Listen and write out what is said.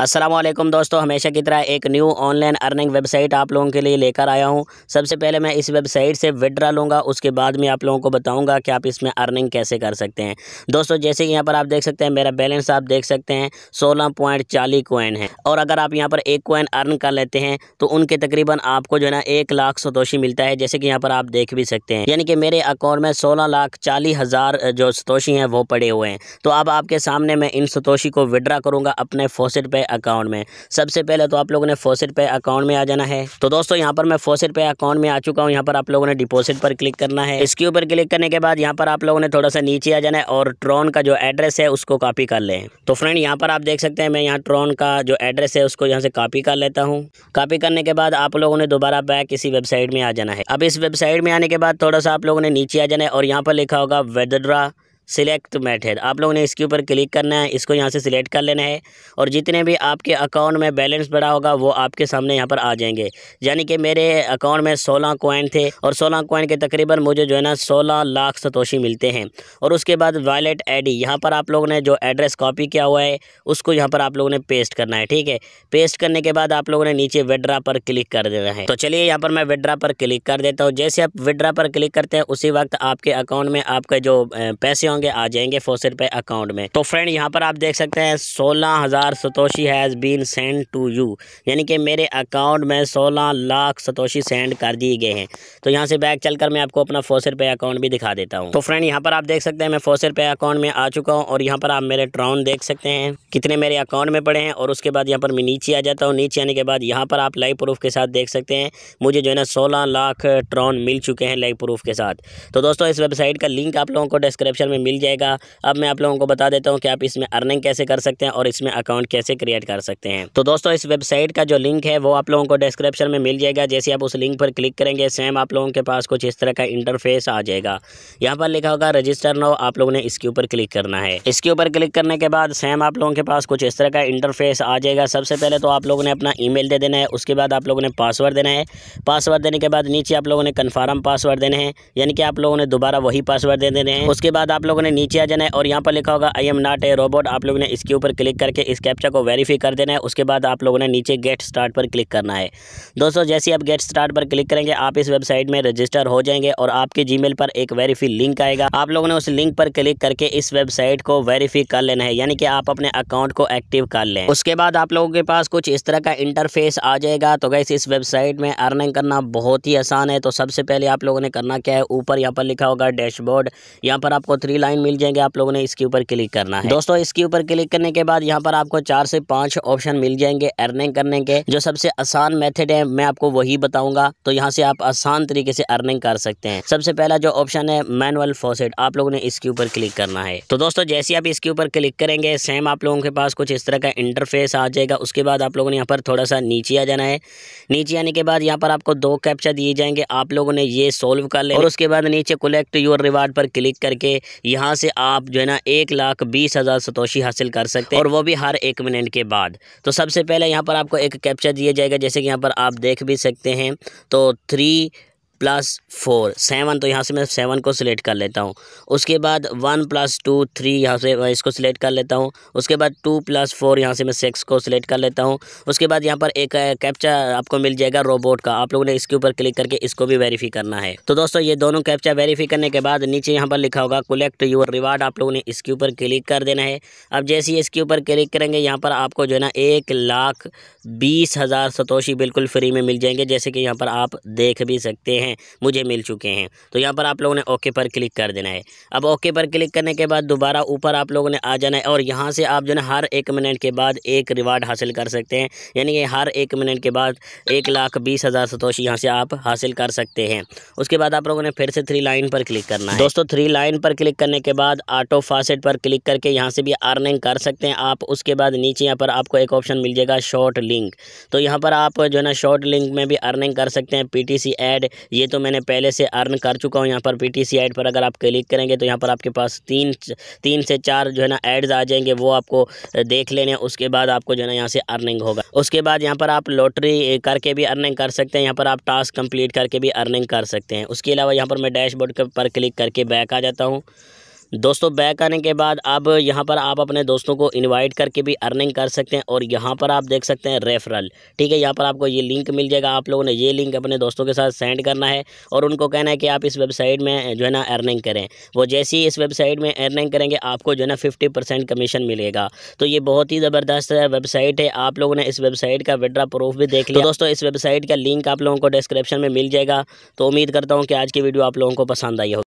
असलम दोस्तों हमेशा की तरह एक न्यू ऑनलाइन अर्निंग वेबसाइट आप लोगों के लिए लेकर आया हूँ सबसे पहले मैं इस वेबसाइट से विड्रा लूँगा उसके बाद में आप लोगों को बताऊँगा कि आप इसमें अर्निंग कैसे कर सकते हैं दोस्तों जैसे कि यहाँ पर आप देख सकते हैं मेरा बैलेंस आप देख सकते हैं सोलह पॉइंट चालीस कोइन है और अगर आप यहाँ पर एक कोइन अर्न कर लेते हैं तो उनके तकरीबन आपको जो है ना एक लाख सतोशी मिलता है जैसे कि यहाँ पर आप देख भी सकते हैं यानी कि मेरे अकाउंट में सोलह लाख चालीस हज़ार जो सतोशी हैं वो पड़े हुए हैं तो अब आपके सामने मैं इन सतोशी को विड्रा करूँगा अपने फोसेट पर अकाउंट में सबसे पहले तो आप लोगों ने फोसेट पे अकाउंट में आ जाना है तो दोस्तों यहाँ पर मैं फोसेट पे अकाउंट में आ चुका हूँ यहाँ पर आप लोगों ने डिपोजिट पर क्लिक करना है इसके ऊपर क्लिक करने के बाद यहाँ पर आप लोगों ने थोड़ा सा नीचे आ जाना है और ट्रोन का जो एड्रेस है उसको कॉपी कर ले तो फ्रेंड यहाँ पर आप देख सकते हैं मैं यहाँ ट्रोन का जो एड्रेस है उसको यहाँ से कॉपी कर लेता हूँ कॉपी करने के बाद आप लोगों ने दोबारा बैक किसी वेबसाइट में आ जाना है अब इस वेबसाइट में आने के बाद थोड़ा सा आप लोगों ने नीचे आ जाना है और यहाँ पर लिखा होगा वेदड्रा सिलेक्ट मेथड आप लोगों ने इसके ऊपर क्लिक करना है इसको यहाँ से सिलेक्ट कर लेना है और जितने भी आपके अकाउंट में बैलेंस बढ़ा होगा वो आपके सामने यहाँ पर आ जाएंगे यानी कि मेरे अकाउंट में सोलह कोइन थे और सोलह कोइन के तकरीबन मुझे जो है ना सोलह लाख सतोशी मिलते हैं और उसके बाद आई डी यहाँ पर आप लोगों ने जो एड्रेस कॉपी किया हुआ है उसको यहाँ पर आप लोगों ने पेस्ट करना है ठीक है पेस्ट करने के बाद आप लोगों ने नीचे विड्रा पर क्लिक कर देना है तो चलिए यहाँ पर मैं विड्रा पर क्लिक कर देता हूँ जैसे आप विड्रा पर क्लिक करते हैं उसी वक्त आपके अकाउंट में आपके जो पैसे होंगे होंगे आ जाएंगे फोसेट पे अकाउंट में तो फ्रेंड यहाँ पर आप देख सकते हैं सोलह हज़ार Satoshi has been send to you यानी कि मेरे अकाउंट में सोलह लाख सतोशी सेंड कर दिए गए हैं तो यहाँ से बैग चल मैं आपको अपना फोसेट पे अकाउंट भी दिखा देता हूँ तो फ्रेंड यहाँ पर आप देख सकते हैं मैं फोसेट पे अकाउंट में आ चुका हूँ और यहाँ पर आप मेरे ट्राउन देख सकते हैं कितने मेरे अकाउंट में पड़े हैं और उसके बाद यहाँ पर मैं नीचे आ जाता हूँ नीचे आने के बाद यहाँ पर आप लाइव प्रूफ के साथ देख सकते हैं मुझे जो है ना सोलह लाख ट्रॉन मिल चुके हैं लाइव प्रूफ के साथ तो दोस्तों इस वेबसाइट का लिंक आप लोगों को डिस्क्रिप्शन में मिल मिल जाएगा अब मैं आप लोगों को बता देता हूँ कि आप इसमें अर्निंग कैसे कर सकते हैं और इसमें अकाउंट कैसे क्रिएट कर सकते हैं तो दोस्तों इस वेबसाइट का जो लिंक है वो आप लोगों को डिस्क्रिप्शन में मिल जाएगा जैसे आप उस लिंक पर क्लिक करेंगे सेम आप लोगों के पास कुछ इस तरह का इंटरफेस आ जाएगा यहाँ पर लिखा होगा रजिस्टर नाउ आप लोगों ने इसके ऊपर क्लिक करना है इसके ऊपर क्लिक करने के बाद सेम आप लोगों के पास कुछ इस तरह का इंटरफेस आ जाएगा सबसे पहले तो आप लोगों ने अपना ई दे देना है उसके बाद आप लोगों ने पासवर्ड देना है पासवर्ड देने के बाद नीचे आप लोगों ने कन्फर्म पासवर्ड देने हैं यानी कि आप लोगों ने दोबारा वही पासवर्ड दे देने हैं उसके बाद आप लोगों ने नीचे आ जाना है और यहाँ पर लिखा होगा I am not a robot आप लोगों ने इसके ऊपर क्लिक करके इस कैप्चा को वेरीफाई कर देना है उसके बाद आप लोगों ने नीचे गेट स्टार्ट पर क्लिक करना है दोस्तों जैसे ही आप गेट स्टार्ट पर क्लिक करेंगे आप इस वेबसाइट में रजिस्टर हो जाएंगे और आपके जी पर एक वेरीफी लिंक आएगा आप लोगों ने उस लिंक पर क्लिक करके इस वेबसाइट को वेरीफी कर लेना है यानी कि आप अपने अकाउंट को एक्टिव कर लें उसके बाद आप लोगों के पास कुछ इस तरह का इंटरफेस आ जाएगा तो गैस इस वेबसाइट में अर्निंग करना बहुत ही आसान है तो सबसे पहले आप लोगों ने करना क्या है ऊपर यहाँ पर लिखा होगा डैशबोर्ड यहाँ पर आपको थ्री लाइन मिल जाएंगे आप लोगों ने इसके ऊपर क्लिक करना है दोस्तों इसके ऊपर क्लिक करने के बाद यहाँ पर आपको चार से पांच ऑप्शन मिल जाएंगे अर्निंग करने के जो सबसे आसान मेथड है मैं आपको वही बताऊंगा तो यहाँ से आप आसान तरीके से अर्निंग कर सकते हैं सबसे पहला जो ऑप्शन है मैनुअल फोसेट आप लोगों ने इसके ऊपर क्लिक करना है तो दोस्तों जैसे आप इसके ऊपर क्लिक करेंगे सेम आप लोगों के पास कुछ इस तरह का इंटरफेस आ जाएगा उसके बाद आप लोगों ने यहाँ पर थोड़ा सा नीचे आ जाना है नीचे आने के बाद यहाँ पर आपको दो कैप्चा दिए जाएंगे आप लोगों ने ये सोल्व कर ले और उसके बाद नीचे कलेक्ट योर रिवार्ड पर क्लिक करके यहाँ से आप जो है ना एक लाख बीस हज़ार सतोशी हासिल कर सकते हैं और वो भी हर एक मिनट के बाद तो सबसे पहले यहाँ पर आपको एक कैप्चर दिया जाएगा जैसे कि यहाँ पर आप देख भी सकते हैं तो थ्री प्लस फोर सेवन तो यहाँ से मैं सेवन को सिलेक्ट कर लेता हूँ उसके बाद वन प्लस टू थ्री यहाँ से मैं इसको सिलेक्ट कर लेता हूँ उसके बाद टू प्लस फोर यहाँ से मैं सिक्स को सिलेक्ट कर लेता हूँ उसके बाद यहाँ पर एक कैप्चा आपको मिल जाएगा रोबोट का आप लोगों ने इसके ऊपर क्लिक करके इसको भी वेरीफाई करना है तो दोस्तों ये दोनों कैप्चा वेरीफाई करने के बाद नीचे यहाँ पर लिखा होगा कलेक्ट यूर रिवार्ड आप लोगों ने इसके ऊपर क्लिक कर देना है अब जैसे ही इसके ऊपर क्लिक करेंगे यहाँ पर आपको जो है ना एक लाख बीस हज़ार सतोशी बिल्कुल फ्री में मिल जाएंगे जैसे कि यहाँ पर आप देख भी सकते हैं हैं मुझे मिल चुके हैं तो यहाँ पर आप लोगों ने ओके पर क्लिक कर देना है अब ओके पर क्लिक करने के बाद दोबारा ऊपर आप लोगों ने आ जाना है और यहाँ से आप जो है हर एक मिनट के बाद एक रिवार्ड हासिल कर सकते हैं यानी कि हर एक मिनट के बाद एक लाख बीस हज़ार सतोश यहाँ से आप हासिल कर सकते हैं उसके बाद आप लोगों ने फिर से थ्री लाइन पर क्लिक करना है दोस्तों थ्री लाइन पर क्लिक करने के बाद ऑटो फासेट पर क्लिक करके यहाँ से भी अर्निंग कर सकते हैं आप उसके बाद नीचे यहाँ पर आपको एक ऑप्शन मिल जाएगा शॉर्ट लिंक तो यहाँ पर आप जो है ना शॉर्ट लिंक में भी अर्निंग कर सकते हैं पीटीसी ऐड ये तो मैंने पहले से अर्न कर चुका हूँ यहाँ पर पी टी सी पर अगर आप क्लिक करेंगे तो यहाँ पर आपके पास तीन तीन से चार जो है ना एड्स आ जाएंगे वो आपको देख लेने उसके बाद आपको जो है ना यहाँ से अर्निंग होगा उसके बाद यहाँ पर आप लॉटरी करके भी अर्निंग कर सकते हैं यहाँ पर आप टास्क कंप्लीट करके भी अर्निंग कर सकते हैं उसके अलावा यहाँ पर मैं डैशबोर्ड पर क्लिक करके बैक आ जाता हूँ दोस्तों बैक आने के बाद अब यहाँ पर आप अपने दोस्तों को इनवाइट करके भी अर्निंग कर सकते हैं और यहाँ पर आप देख सकते हैं रेफरल ठीक है यहाँ पर आपको ये लिंक मिल जाएगा आप लोगों ने ये लिंक अपने दोस्तों के साथ सेंड करना है और उनको कहना है कि आप इस वेबसाइट में जो है ना अर्निंग करें वो जैसे ही इस वेबसाइट में अर्निंग करेंगे आपको जो है ना फिफ्टी कमीशन मिलेगा तो ये बहुत ही ज़बरदस्त वेबसाइट है आप लोगों ने इस वेबसाइट का विड्रा प्रूफ भी देख लिया तो तो दोस्तों इस वेबसाइट का लिंक आप लोगों को डिस्क्रिप्शन में मिल जाएगा तो उम्मीद करता हूँ कि आज की वीडियो आप लोगों को पसंद आई हो